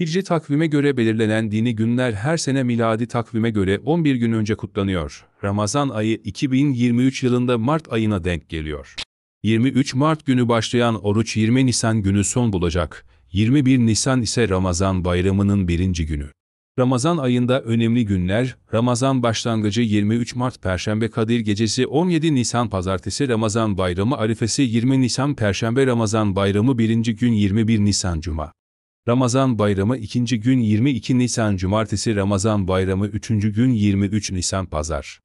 Hicri takvime göre belirlenen dini günler her sene miladi takvime göre 11 gün önce kutlanıyor. Ramazan ayı 2023 yılında Mart ayına denk geliyor. 23 Mart günü başlayan oruç 20 Nisan günü son bulacak. 21 Nisan ise Ramazan bayramının birinci günü. Ramazan ayında önemli günler, Ramazan başlangıcı 23 Mart Perşembe Kadir Gecesi 17 Nisan Pazartesi Ramazan Bayramı Arifesi 20 Nisan Perşembe Ramazan Bayramı birinci gün 21 Nisan Cuma. Ramazan Bayramı 2. gün 22 Nisan Cumartesi Ramazan Bayramı 3. gün 23 Nisan Pazar